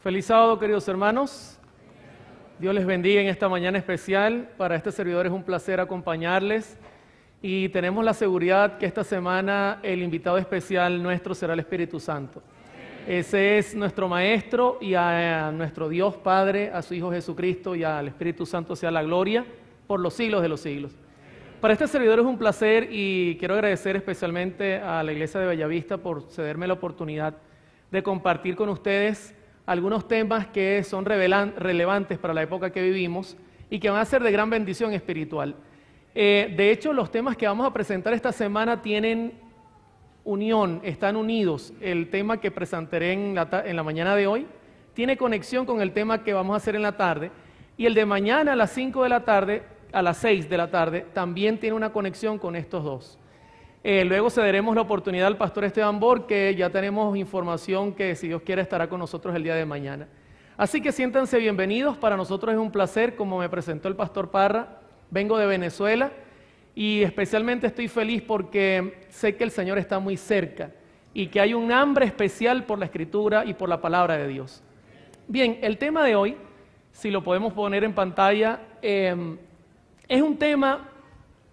Feliz sábado, queridos hermanos. Dios les bendiga en esta mañana especial. Para este servidor es un placer acompañarles y tenemos la seguridad que esta semana el invitado especial nuestro será el Espíritu Santo. Ese es nuestro Maestro y a nuestro Dios Padre, a su Hijo Jesucristo y al Espíritu Santo sea la gloria por los siglos de los siglos. Para este servidor es un placer y quiero agradecer especialmente a la Iglesia de Bellavista por cederme la oportunidad de compartir con ustedes algunos temas que son relevantes para la época que vivimos y que van a ser de gran bendición espiritual. Eh, de hecho, los temas que vamos a presentar esta semana tienen unión, están unidos. El tema que presentaré en la, en la mañana de hoy tiene conexión con el tema que vamos a hacer en la tarde. Y el de mañana a las 5 de la tarde, a las 6 de la tarde, también tiene una conexión con estos dos. Eh, luego cederemos la oportunidad al pastor Esteban que ya tenemos información que si Dios quiere estará con nosotros el día de mañana. Así que siéntanse bienvenidos, para nosotros es un placer, como me presentó el pastor Parra, vengo de Venezuela y especialmente estoy feliz porque sé que el Señor está muy cerca y que hay un hambre especial por la escritura y por la palabra de Dios. Bien, el tema de hoy, si lo podemos poner en pantalla, eh, es un tema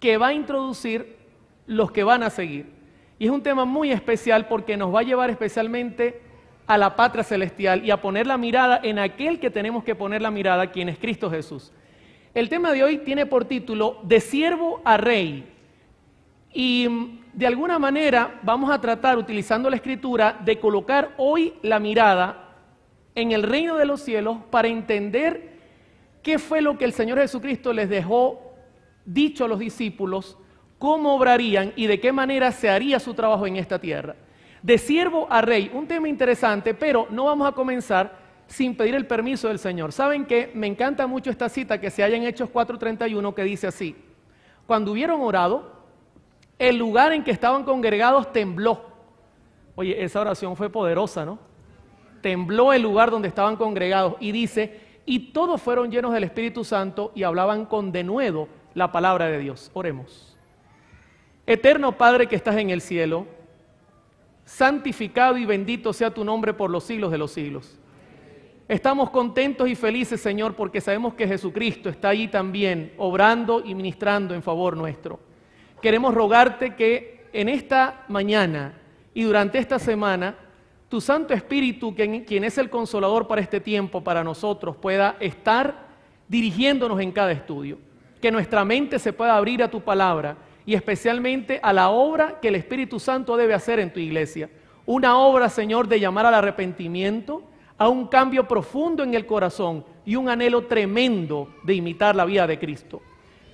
que va a introducir los que van a seguir. Y es un tema muy especial porque nos va a llevar especialmente a la patria celestial y a poner la mirada en aquel que tenemos que poner la mirada, quien es Cristo Jesús. El tema de hoy tiene por título De siervo a rey. Y mm, de alguna manera vamos a tratar, utilizando la escritura, de colocar hoy la mirada en el reino de los cielos para entender qué fue lo que el Señor Jesucristo les dejó dicho a los discípulos cómo obrarían y de qué manera se haría su trabajo en esta tierra. De siervo a rey, un tema interesante, pero no vamos a comenzar sin pedir el permiso del Señor. ¿Saben qué? Me encanta mucho esta cita que se halla en Hechos 4:31 que dice así, cuando hubieron orado, el lugar en que estaban congregados tembló. Oye, esa oración fue poderosa, ¿no? Tembló el lugar donde estaban congregados y dice, y todos fueron llenos del Espíritu Santo y hablaban con denuedo la palabra de Dios. Oremos. Eterno Padre que estás en el cielo, santificado y bendito sea tu nombre por los siglos de los siglos. Estamos contentos y felices, Señor, porque sabemos que Jesucristo está allí también, obrando y ministrando en favor nuestro. Queremos rogarte que en esta mañana y durante esta semana, tu Santo Espíritu, quien, quien es el consolador para este tiempo, para nosotros, pueda estar dirigiéndonos en cada estudio. Que nuestra mente se pueda abrir a tu palabra y especialmente a la obra que el Espíritu Santo debe hacer en tu iglesia. Una obra, Señor, de llamar al arrepentimiento, a un cambio profundo en el corazón y un anhelo tremendo de imitar la vida de Cristo.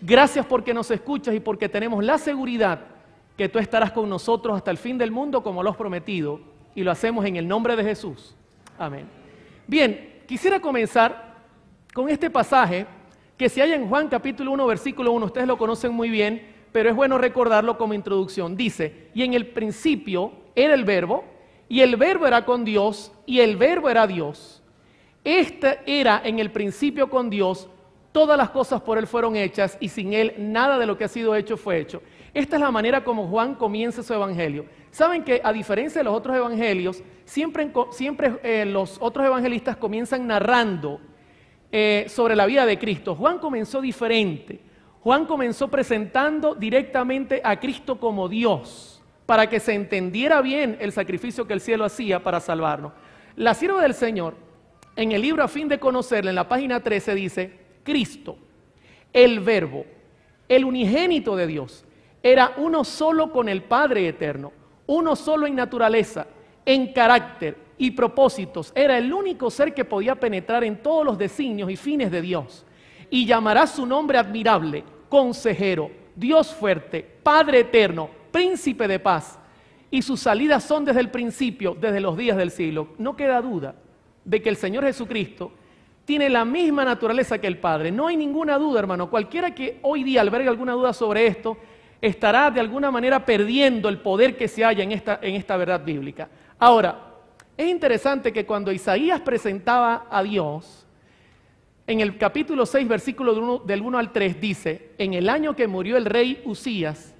Gracias porque nos escuchas y porque tenemos la seguridad que tú estarás con nosotros hasta el fin del mundo como lo has prometido y lo hacemos en el nombre de Jesús. Amén. Bien, quisiera comenzar con este pasaje que si hay en Juan capítulo 1 versículo 1, ustedes lo conocen muy bien, pero es bueno recordarlo como introducción. Dice, y en el principio era el verbo, y el verbo era con Dios, y el verbo era Dios. Esta era en el principio con Dios, todas las cosas por Él fueron hechas, y sin Él nada de lo que ha sido hecho fue hecho. Esta es la manera como Juan comienza su evangelio. Saben que a diferencia de los otros evangelios, siempre, siempre eh, los otros evangelistas comienzan narrando eh, sobre la vida de Cristo. Juan comenzó diferente. Juan comenzó presentando directamente a Cristo como Dios, para que se entendiera bien el sacrificio que el cielo hacía para salvarnos. La sierva del Señor, en el libro a fin de Conocerle, en la página 13 dice, Cristo, el verbo, el unigénito de Dios, era uno solo con el Padre eterno, uno solo en naturaleza, en carácter y propósitos. Era el único ser que podía penetrar en todos los designios y fines de Dios y llamará su nombre admirable, consejero, Dios fuerte, Padre eterno, príncipe de paz. Y sus salidas son desde el principio, desde los días del siglo. No queda duda de que el Señor Jesucristo tiene la misma naturaleza que el Padre. No hay ninguna duda, hermano. Cualquiera que hoy día albergue alguna duda sobre esto, estará de alguna manera perdiendo el poder que se halla esta, en esta verdad bíblica. Ahora, es interesante que cuando Isaías presentaba a Dios, en el capítulo 6, versículo del 1, al 3, dice, en el año que murió el rey Usías,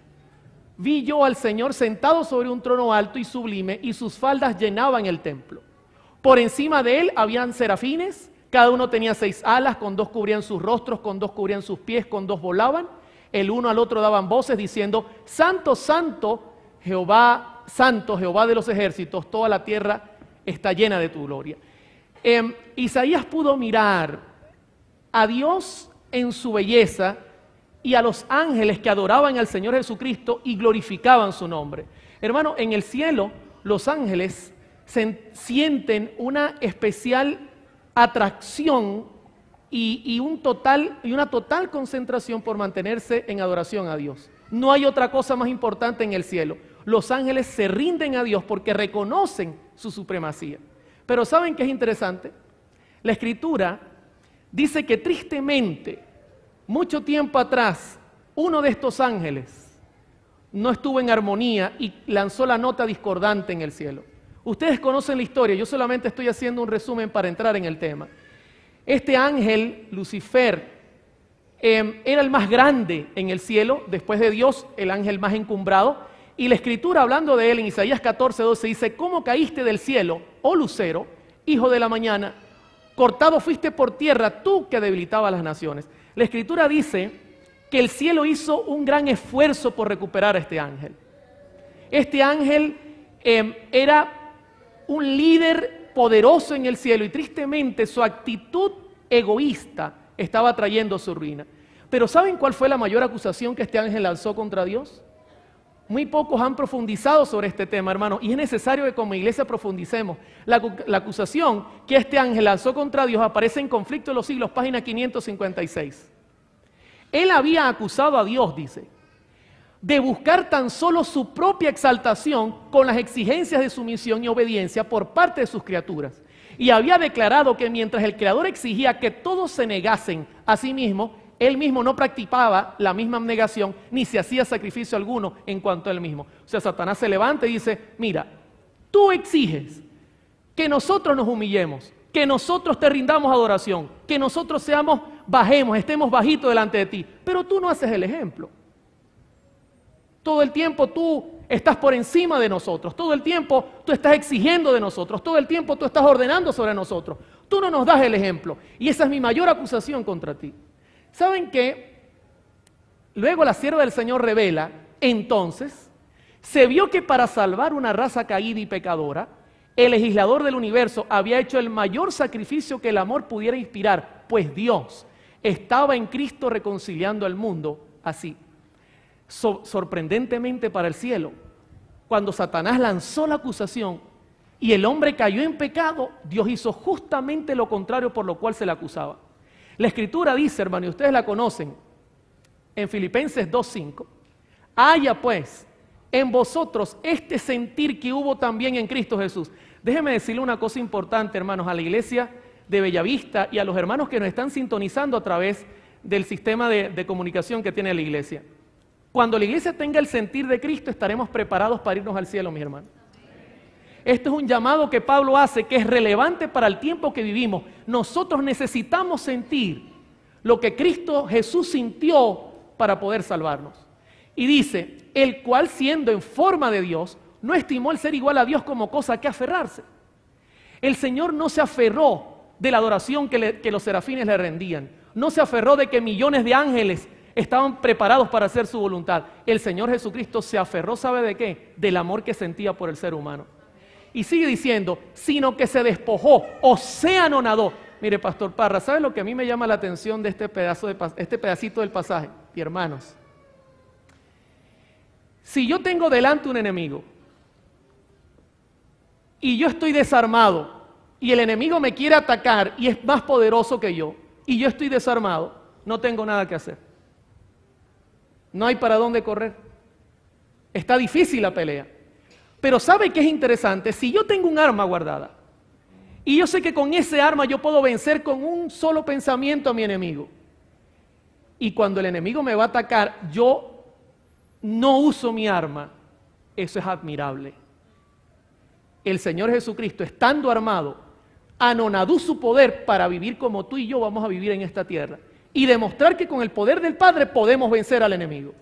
vi yo al Señor sentado sobre un trono alto y sublime, y sus faldas llenaban el templo. Por encima de él habían serafines, cada uno tenía seis alas, con dos cubrían sus rostros, con dos cubrían sus pies, con dos volaban. El uno al otro daban voces diciendo, Santo, Santo, Jehová, Santo, Jehová de los ejércitos, toda la tierra está llena de tu gloria. Em, Isaías pudo mirar a Dios en su belleza y a los ángeles que adoraban al Señor Jesucristo y glorificaban su nombre. Hermano, en el cielo los ángeles sienten una especial atracción y, un total, y una total concentración por mantenerse en adoración a Dios. No hay otra cosa más importante en el cielo. Los ángeles se rinden a Dios porque reconocen su supremacía. Pero ¿saben qué es interesante? La escritura dice que tristemente, mucho tiempo atrás, uno de estos ángeles no estuvo en armonía y lanzó la nota discordante en el cielo. Ustedes conocen la historia, yo solamente estoy haciendo un resumen para entrar en el tema. Este ángel, Lucifer, em, era el más grande en el cielo, después de Dios, el ángel más encumbrado. Y la escritura hablando de él en Isaías 14, 12 dice, ¿cómo caíste del cielo, oh Lucero, hijo de la mañana? cortado fuiste por tierra, tú que debilitabas las naciones. La escritura dice que el cielo hizo un gran esfuerzo por recuperar a este ángel. Este ángel em, era un líder poderoso en el cielo y tristemente su actitud egoísta estaba trayendo su ruina. Pero ¿saben cuál fue la mayor acusación que este ángel lanzó contra Dios? Muy pocos han profundizado sobre este tema, hermano, y es necesario que como iglesia profundicemos. La, acusación que este ángel lanzó contra Dios aparece en Conflicto de los Siglos, página 556. Él había acusado a Dios, dice, de buscar tan solo su propia exaltación con las exigencias de sumisión y obediencia por parte de sus criaturas. Y había declarado que mientras el Creador exigía que todos se negasen a sí mismos él mismo no practicaba la misma abnegación, ni se hacía sacrificio alguno en cuanto a él mismo. O sea, Satanás se levanta y dice, mira, tú exiges que nosotros nos humillemos, que nosotros te rindamos adoración, que nosotros seamos bajemos, estemos bajitos delante de ti, pero tú no haces el ejemplo. Todo el tiempo tú estás por encima de nosotros, todo el tiempo tú estás exigiendo de nosotros, todo el tiempo tú estás ordenando sobre nosotros. Tú no nos das el ejemplo. Y esa es mi mayor acusación contra ti. ¿Saben qué? Luego la sierva del Señor revela, entonces, se vio que para salvar una raza caída y pecadora, el legislador del universo había hecho el mayor sacrificio que el amor pudiera inspirar, pues Dios estaba en Cristo reconciliando al mundo así. sorprendentemente para el cielo, cuando Satanás lanzó la acusación y el hombre cayó en pecado, Dios hizo justamente lo contrario por lo cual se le acusaba. La escritura dice, hermano, y ustedes la conocen, en Filipenses 2.5, haya pues en vosotros este sentir que hubo también en Cristo Jesús. Déjeme decirle una cosa importante, hermanos, a la iglesia de Bellavista y a los hermanos que nos están sintonizando a través del sistema de, de comunicación que tiene la iglesia. Cuando la iglesia tenga el sentir de Cristo, estaremos preparados para irnos al cielo, mis hermanos. Este es un llamado que Pablo hace que es relevante para el tiempo que vivimos. Nosotros necesitamos sentir lo que Cristo Jesús sintió para poder salvarnos. Y dice, el cual siendo en forma de Dios, no estimó el ser igual a Dios como cosa que aferrarse. El Señor no se aferró de la adoración que los serafines le rendían. No se aferró de que millones de ángeles estaban preparados para hacer su voluntad. El Señor Jesucristo se aferró, ¿sabe de qué? Del amor que sentía por el ser humano. Y sigue diciendo, sino que se despojó o se anonadó. Mire, Pastor Parra, ¿sabe lo que a mí me llama la atención de este, pedazo de, este pedacito del pasaje? Y hermanos, si yo tengo delante un enemigo y yo estoy desarmado y el enemigo me quiere atacar y es más poderoso que yo y yo estoy desarmado, no tengo nada que hacer. No hay para dónde correr. Está difícil la pelea. Pero ¿sabe qué es interesante? Si yo tengo un arma guardada y yo sé que con ese arma yo puedo vencer con un solo pensamiento a mi enemigo. Y cuando el enemigo me va a atacar, yo no uso mi arma. Eso es admirable. El Señor Jesucristo, estando armado, anonadó su poder para vivir como tú y yo vamos a vivir en esta tierra. Y demostrar que con el poder del Padre podemos vencer al enemigo.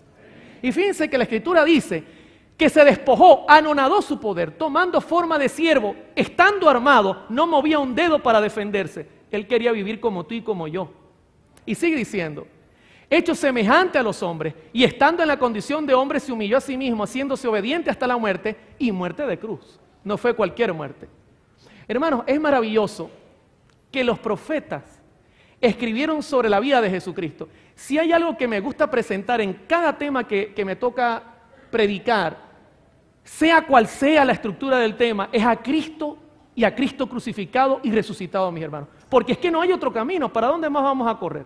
Y fíjense que la Escritura dice que se despojó, anonadó su poder, tomando forma de siervo, estando armado, no movía un dedo para defenderse. Él quería vivir como tú y como yo. Y sigue diciendo, hecho semejante a los hombres, y estando en la condición de hombre, se humilló a sí mismo, haciéndose obediente hasta la muerte, y muerte de cruz. No fue cualquier muerte. Hermanos, es maravilloso que los profetas escribieron sobre la vida de Jesucristo. Si hay algo que me gusta presentar en cada tema que, que me toca predicar, sea cual sea la estructura del tema, es a Cristo y a Cristo crucificado y resucitado, mis hermanos. Porque es que no hay otro camino, ¿para dónde más vamos a correr?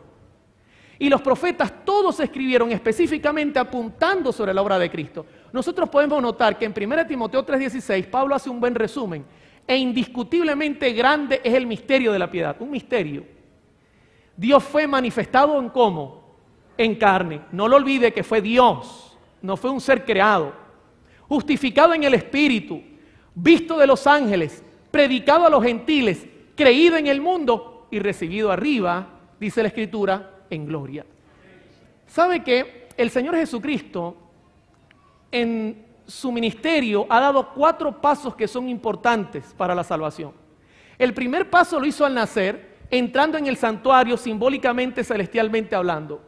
Y los profetas todos escribieron específicamente apuntando sobre la obra de Cristo. Nosotros podemos notar que en 1 Timoteo 3:16 Pablo hace un buen resumen. E indiscutiblemente grande es el misterio de la piedad, un misterio. Dios fue manifestado en cómo? En carne. No lo olvide que fue Dios, no fue un ser creado justificado en el Espíritu, visto de los ángeles, predicado a los gentiles, creído en el mundo y recibido arriba, dice la Escritura, en gloria. ¿Sabe que el Señor Jesucristo en su ministerio ha dado cuatro pasos que son importantes para la salvación? El primer paso lo hizo al nacer, entrando en el santuario simbólicamente, celestialmente hablando.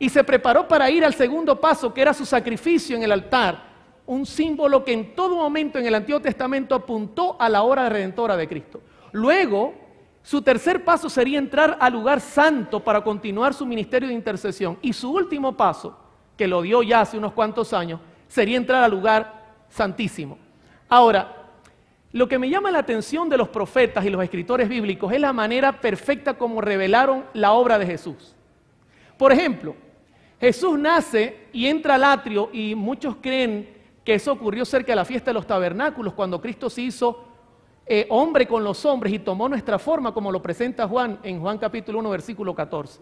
Y se preparó para ir al segundo paso, que era su sacrificio en el altar, un símbolo que en todo momento en el Antiguo Testamento apuntó a la hora redentora de Cristo. Luego, su tercer paso sería entrar al lugar santo para continuar su ministerio de intercesión. Y su último paso, que lo dio ya hace unos cuantos años, sería entrar al lugar santísimo. Ahora, lo que me llama la atención de los profetas y los escritores bíblicos es la manera perfecta como revelaron la obra de Jesús. Por ejemplo, Jesús nace y entra al atrio y muchos creen que eso ocurrió cerca de la fiesta de los tabernáculos, cuando Cristo se hizo eh, hombre con los hombres y tomó nuestra forma, como lo presenta Juan en Juan capítulo 1, versículo 14.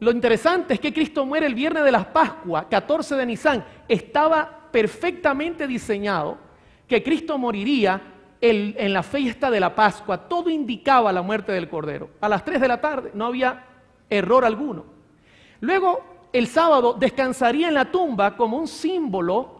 Lo interesante es que Cristo muere el viernes de las Pascua, 14 de Nisán. Estaba perfectamente diseñado que Cristo moriría en la fiesta de la Pascua. Todo indicaba la muerte del Cordero. A las 3 de la tarde no había error alguno. Luego, el sábado descansaría en la tumba como un símbolo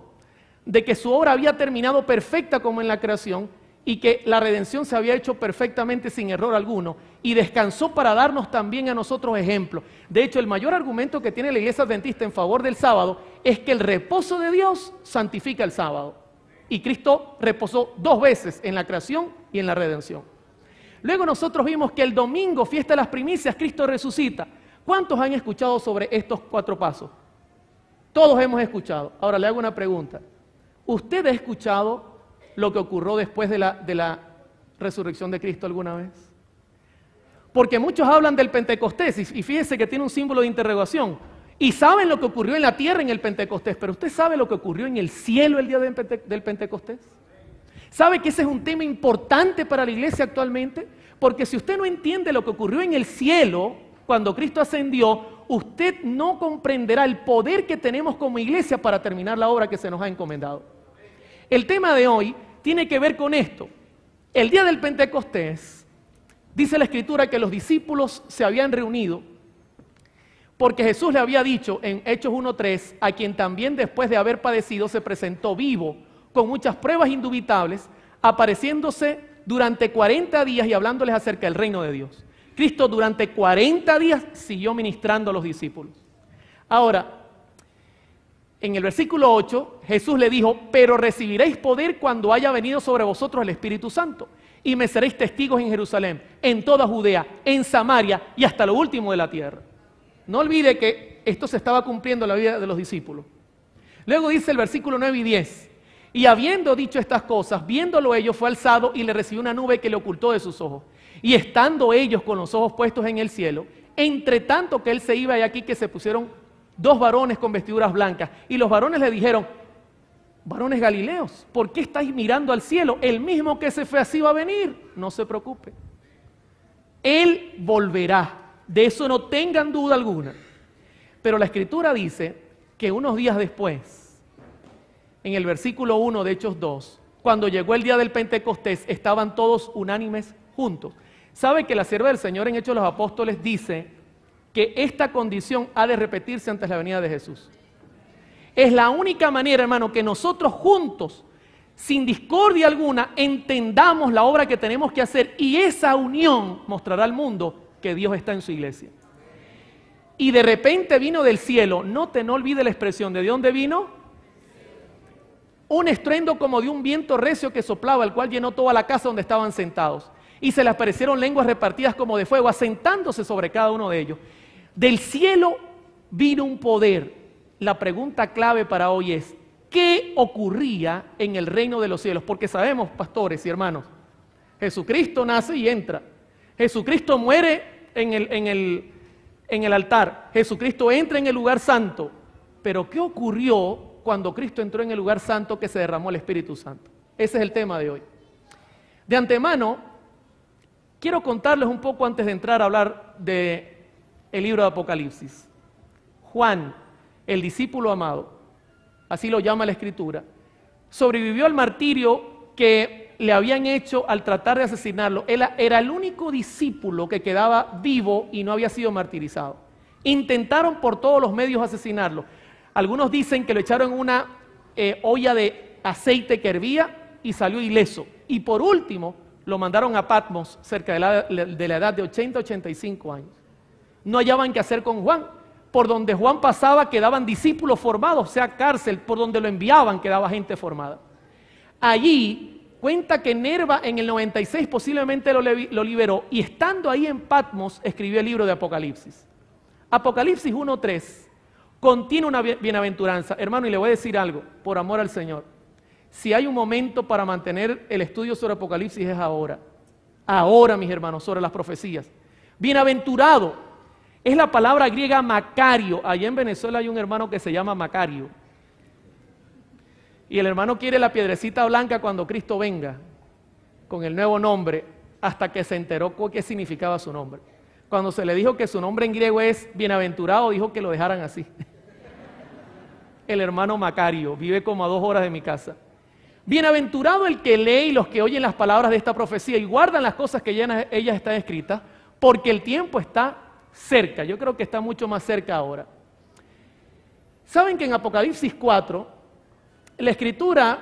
de que su obra había terminado perfecta como en la creación y que la redención se había hecho perfectamente sin error alguno y descansó para darnos también a nosotros ejemplo. De hecho, el mayor argumento que tiene la iglesia adventista en favor del sábado es que el reposo de Dios santifica el sábado. Y Cristo reposó dos veces en la creación y en la redención. Luego nosotros vimos que el domingo, fiesta de las primicias, Cristo resucita. ¿Cuántos han escuchado sobre estos cuatro pasos? Todos hemos escuchado. Ahora le hago una pregunta. ¿Usted ha escuchado lo que ocurrió después de la, resurrección de Cristo alguna vez? Porque muchos hablan del Pentecostés y fíjese que tiene un símbolo de interrogación. Y saben lo que ocurrió en la tierra en el Pentecostés, pero usted sabe lo que ocurrió en el cielo el día del Pentecostés. ¿Sabe que ese es un tema importante para la iglesia actualmente? Porque si usted no entiende lo que ocurrió en el cielo cuando Cristo ascendió, usted no comprenderá el poder que tenemos como iglesia para terminar la obra que se nos ha encomendado. El tema de hoy tiene que ver con esto. El día del Pentecostés, dice la escritura que los discípulos se habían reunido porque Jesús le había dicho en Hechos 1.3, a quien también después de haber padecido se presentó vivo, con muchas pruebas indubitables, apareciéndose durante 40 días y hablándoles acerca del reino de Dios. Cristo durante 40 días siguió ministrando a los discípulos. Ahora, en el versículo 8, Jesús le dijo, pero recibiréis poder cuando haya venido sobre vosotros el Espíritu Santo y me seréis testigos en Jerusalén, en toda Judea, en Samaria y hasta lo último de la tierra. No olvide que esto se estaba cumpliendo en la vida de los discípulos. Luego dice el versículo 9 y 10, y habiendo dicho estas cosas, viéndolo ellos, fue alzado y le recibió una nube que le ocultó de sus ojos. Y estando ellos con los ojos puestos en el cielo, entre tanto que él se iba y aquí que se pusieron dos varones con vestiduras blancas. Y los varones le dijeron, varones Galileos, ¿por qué estáis mirando al cielo? El mismo que se fue así va a venir. No se preocupe. Él volverá. De eso no tengan duda alguna. Pero la escritura dice que unos días después, en el versículo 1 de Hechos 2, cuando llegó el día del Pentecostés, estaban todos unánimes juntos. ¿Sabe que la sierva del Señor en Hechos los Apóstoles dice que esta condición ha de repetirse antes de la venida de Jesús. Es la única manera, hermano, que nosotros juntos, sin discordia alguna, entendamos la obra que tenemos que hacer y esa unión mostrará al mundo que Dios está en su iglesia. Y de repente vino del cielo, no te no olvides la expresión, ¿de dónde vino? Un estruendo como de un viento recio que soplaba, el cual llenó toda la casa donde estaban sentados. Y se les aparecieron lenguas repartidas como de fuego, asentándose sobre cada uno de ellos. Del cielo vino un poder. La pregunta clave para hoy es, ¿qué ocurría en el reino de los cielos? Porque sabemos, pastores y hermanos, Jesucristo nace y entra. Jesucristo muere en el, en el altar. Jesucristo entra en el lugar santo. Pero ¿qué ocurrió cuando Cristo entró en el lugar santo que se derramó el Espíritu Santo? Ese es el tema de hoy. De antemano, quiero contarles un poco antes de entrar a hablar de el libro de Apocalipsis. Juan, el discípulo amado, así lo llama la escritura, sobrevivió al martirio que le habían hecho al tratar de asesinarlo. era el único discípulo que quedaba vivo y no había sido martirizado. Intentaron por todos los medios asesinarlo. Algunos dicen que lo echaron en una eh, olla de aceite que hervía y salió ileso. Y por último, lo mandaron a Patmos, cerca de la edad de 80-85 años no hallaban qué hacer con Juan. Por donde Juan pasaba quedaban discípulos formados, o sea, cárcel, por donde lo enviaban quedaba gente formada. Allí cuenta que Nerva en el 96 posiblemente lo, lo liberó y estando ahí en Patmos escribió el libro de Apocalipsis. Apocalipsis 1.3 contiene una bienaventuranza. Hermano, y le voy a decir algo, por amor al Señor. Si hay un momento para mantener el estudio sobre Apocalipsis es ahora. Ahora, mis hermanos, sobre las profecías. Bienaventurado es la palabra griega Macario. Allí en Venezuela hay un hermano que se llama Macario. Y el hermano quiere la piedrecita blanca cuando Cristo venga, con el nuevo nombre, hasta que se enteró qué significaba su nombre. Cuando se le dijo que su nombre en griego es bienaventurado, dijo que lo dejaran así. El hermano Macario vive como a dos horas de mi casa. Bienaventurado el que lee y los que oyen las palabras de esta profecía y guardan las cosas que ya en ellas están escritas, porque el tiempo está cerca, yo creo que está mucho más cerca ahora. Saben que en Apocalipsis 4, la escritura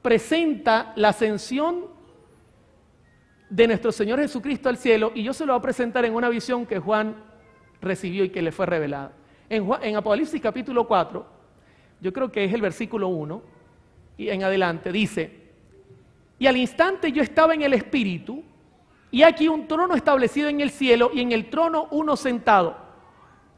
presenta la ascensión de nuestro Señor Jesucristo al cielo y yo se lo voy a presentar en una visión que Juan recibió y que le fue revelada. En, en Apocalipsis capítulo 4, yo creo que es el versículo 1 y en adelante, dice, y al instante yo estaba en el Espíritu, y aquí un trono establecido en el cielo y en el trono uno sentado.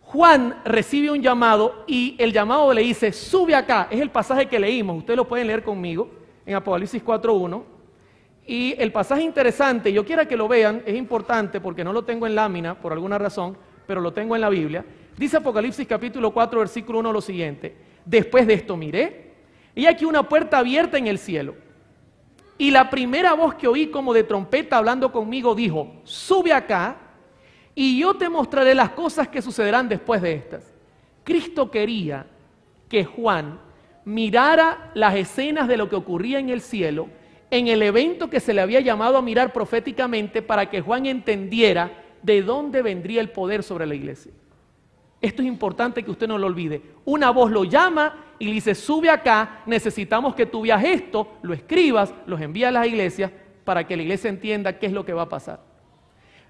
Juan recibe un llamado y el llamado le dice, sube acá. Es el pasaje que leímos, ustedes lo pueden leer conmigo en Apocalipsis 4.1. Y el pasaje interesante, yo quiera que lo vean, es importante porque no lo tengo en lámina por alguna razón, pero lo tengo en la Biblia. Dice Apocalipsis capítulo 4, versículo 1 lo siguiente. Después de esto miré, y aquí una puerta abierta en el cielo y la primera voz que oí como de trompeta hablando conmigo dijo, sube acá y yo te mostraré las cosas que sucederán después de estas. Cristo quería que Juan mirara las escenas de lo que ocurría en el cielo, en el evento que se le había llamado a mirar proféticamente para que Juan entendiera de dónde vendría el poder sobre la iglesia. Esto es importante que usted no lo olvide. Una voz lo llama y le dice, sube acá, necesitamos que tú veas esto, lo escribas, los envía a las iglesias para que la iglesia entienda qué es lo que va a pasar.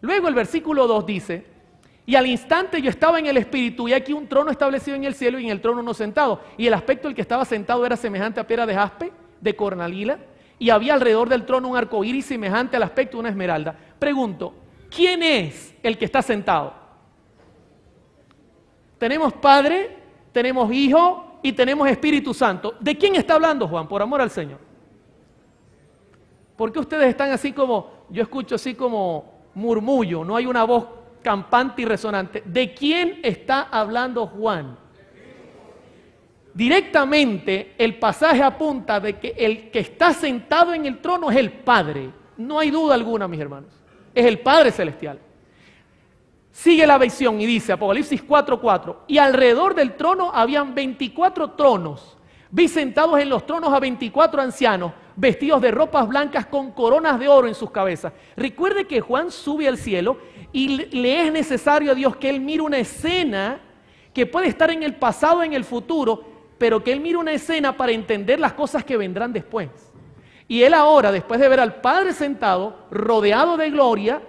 Luego el versículo 2 dice, y al instante yo estaba en el espíritu y aquí un trono establecido en el cielo y en el trono no sentado. Y el aspecto del que estaba sentado era semejante a piedra de jaspe, de cornalila, y había alrededor del trono un arco iris semejante al aspecto de una esmeralda. Pregunto, ¿quién es el que está sentado? Tenemos Padre, tenemos Hijo y tenemos Espíritu Santo. ¿De quién está hablando Juan? Por amor al Señor. ¿Por qué ustedes están así como, yo escucho así como murmullo, no hay una voz campante y resonante? ¿De quién está hablando Juan? Directamente el pasaje apunta de que el que está sentado en el trono es el Padre. No hay duda alguna, mis hermanos. Es el Padre Celestial. Sigue la visión y dice Apocalipsis 4:4, y alrededor del trono habían 24 tronos. Vi sentados en los tronos a 24 ancianos, vestidos de ropas blancas con coronas de oro en sus cabezas. Recuerde que Juan sube al cielo y le es necesario a Dios que él mire una escena que puede estar en el pasado, en el futuro, pero que él mire una escena para entender las cosas que vendrán después. Y él ahora, después de ver al Padre sentado, rodeado de gloria,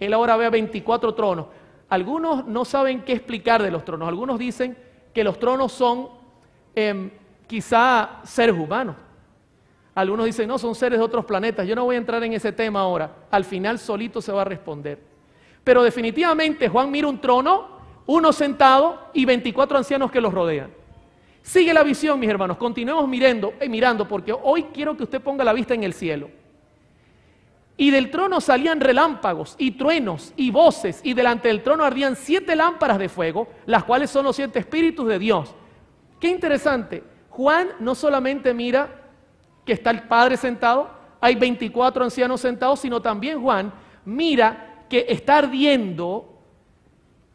él ahora ve a 24 tronos. Algunos no saben qué explicar de los tronos. Algunos dicen que los tronos son em, quizá seres humanos. Algunos dicen, no, son seres de otros planetas. Yo no voy a entrar en ese tema ahora. Al final solito se va a responder. Pero definitivamente Juan mira un trono, uno sentado y 24 ancianos que los rodean. Sigue la visión, mis hermanos. Continuemos mirando, y eh, mirando, porque hoy quiero que usted ponga la vista en el cielo. Y del trono salían relámpagos y truenos y voces, y delante del trono ardían siete lámparas de fuego, las cuales son los siete espíritus de Dios. Qué interesante, Juan no solamente mira que está el Padre sentado, hay 24 ancianos sentados, sino también Juan mira que está ardiendo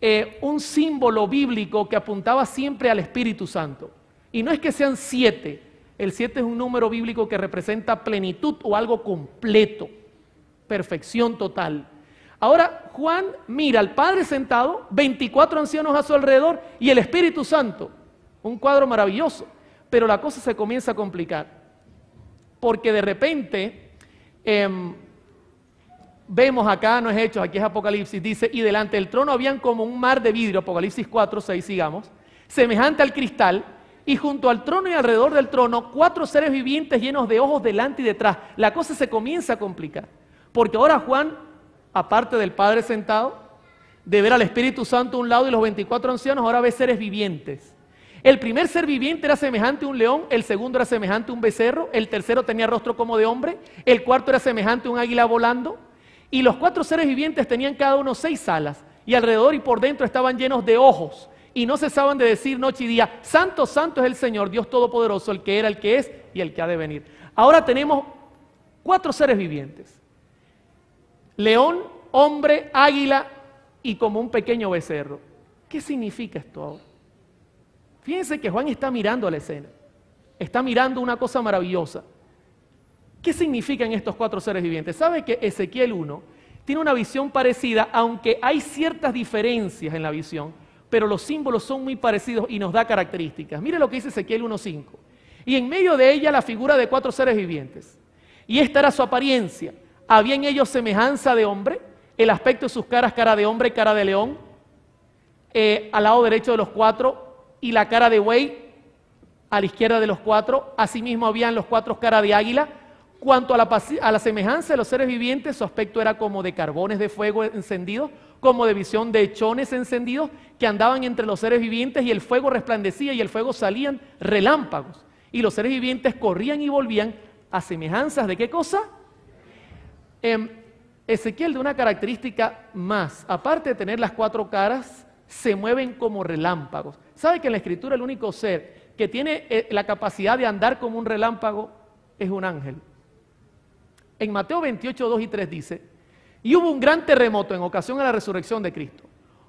eh, un símbolo bíblico que apuntaba siempre al Espíritu Santo. Y no es que sean siete, el siete es un número bíblico que representa plenitud o algo completo perfección total. Ahora Juan mira al Padre sentado, 24 ancianos a su alrededor y el Espíritu Santo. Un cuadro maravilloso. Pero la cosa se comienza a complicar. Porque de repente em, vemos acá, no es Hechos, aquí es Apocalipsis, dice, y delante del trono habían como un mar de vidrio, Apocalipsis 4, 6, sigamos, semejante al cristal, y junto al trono y alrededor del trono, cuatro seres vivientes llenos de ojos delante y detrás. La cosa se comienza a complicar. Porque ahora Juan, aparte del Padre sentado, de ver al Espíritu Santo a un lado y los 24 ancianos, ahora ve seres vivientes. El primer ser viviente era semejante a un león, el segundo era semejante a un becerro, el tercero tenía rostro como de hombre, el cuarto era semejante a un águila volando, y los cuatro seres vivientes tenían cada uno seis alas, y alrededor y por dentro estaban llenos de ojos, y no cesaban de decir noche y día, Santo, Santo es el Señor, Dios Todopoderoso, el que era, el que es y el que ha de venir. Ahora tenemos cuatro seres vivientes. León, hombre, águila y como un pequeño becerro. ¿Qué significa esto ahora? Fíjense que Juan está mirando a la escena. Está mirando una cosa maravillosa. ¿Qué significan estos cuatro seres vivientes? ¿Sabe que Ezequiel 1 tiene una visión parecida, aunque hay ciertas diferencias en la visión, pero los símbolos son muy parecidos y nos da características. Mire lo que dice Ezequiel 1.5. Y en medio de ella la figura de cuatro seres vivientes. Y esta era su apariencia. ¿Había en ellos semejanza de hombre? El aspecto de sus caras, cara de hombre, cara de león. Eh, al lado derecho de los cuatro y la cara de buey a la izquierda de los cuatro. Asimismo habían los cuatro cara de águila. Cuanto a la, a la semejanza de los seres vivientes, su aspecto era como de carbones de fuego encendidos, como de visión de hechones encendidos que andaban entre los seres vivientes y el fuego resplandecía y el fuego salían relámpagos. Y los seres vivientes corrían y volvían a semejanzas de qué cosa? Em, Ezequiel de una característica más, aparte de tener las cuatro caras, se mueven como relámpagos. ¿Sabe que en la escritura el único ser que tiene eh, la capacidad de andar como un relámpago es un ángel? En Mateo 28, 2 y 3 dice, y hubo un gran terremoto en ocasión de la resurrección de Cristo,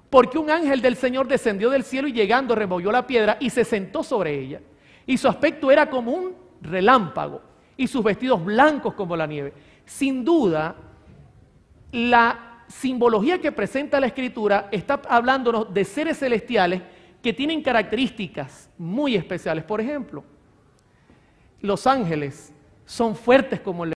porque un ángel del Señor descendió del cielo y llegando removió la piedra y se sentó sobre ella, y su aspecto era como un relámpago, y sus vestidos blancos como la nieve. Sin duda, la simbología que presenta la escritura está hablándonos de seres celestiales que tienen características muy especiales. Por ejemplo, los ángeles son fuertes como el